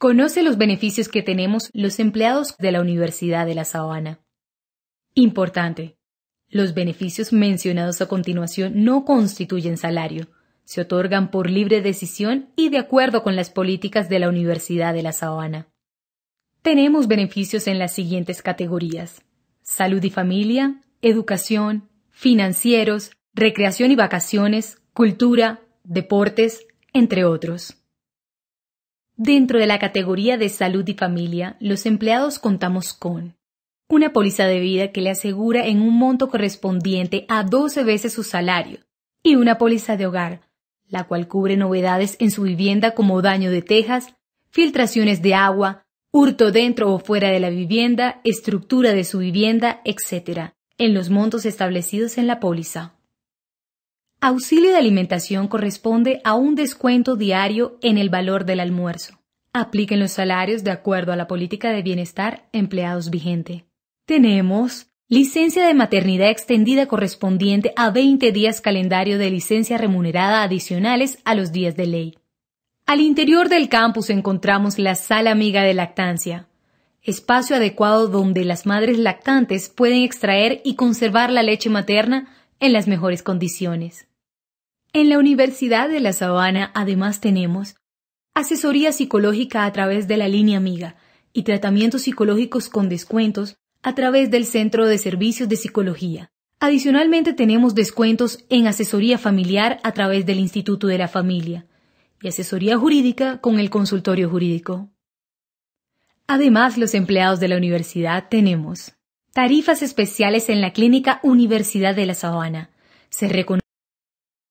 Conoce los beneficios que tenemos los empleados de la Universidad de La Sabana. Importante. Los beneficios mencionados a continuación no constituyen salario, se otorgan por libre decisión y de acuerdo con las políticas de la Universidad de La Sabana. Tenemos beneficios en las siguientes categorías. Salud y familia, educación, financieros, recreación y vacaciones, cultura, deportes, entre otros. Dentro de la categoría de salud y familia, los empleados contamos con una póliza de vida que le asegura en un monto correspondiente a 12 veces su salario y una póliza de hogar, la cual cubre novedades en su vivienda como daño de tejas, filtraciones de agua, hurto dentro o fuera de la vivienda, estructura de su vivienda, etc., en los montos establecidos en la póliza. Auxilio de alimentación corresponde a un descuento diario en el valor del almuerzo. Apliquen los salarios de acuerdo a la política de bienestar empleados vigente. Tenemos licencia de maternidad extendida correspondiente a 20 días calendario de licencia remunerada adicionales a los días de ley. Al interior del campus encontramos la sala amiga de lactancia, espacio adecuado donde las madres lactantes pueden extraer y conservar la leche materna en las mejores condiciones. En la Universidad de La Sabana además tenemos asesoría psicológica a través de la línea amiga y tratamientos psicológicos con descuentos a través del Centro de Servicios de Psicología. Adicionalmente tenemos descuentos en asesoría familiar a través del Instituto de la Familia y asesoría jurídica con el consultorio jurídico. Además, los empleados de la universidad tenemos tarifas especiales en la clínica Universidad de La Sabana. Se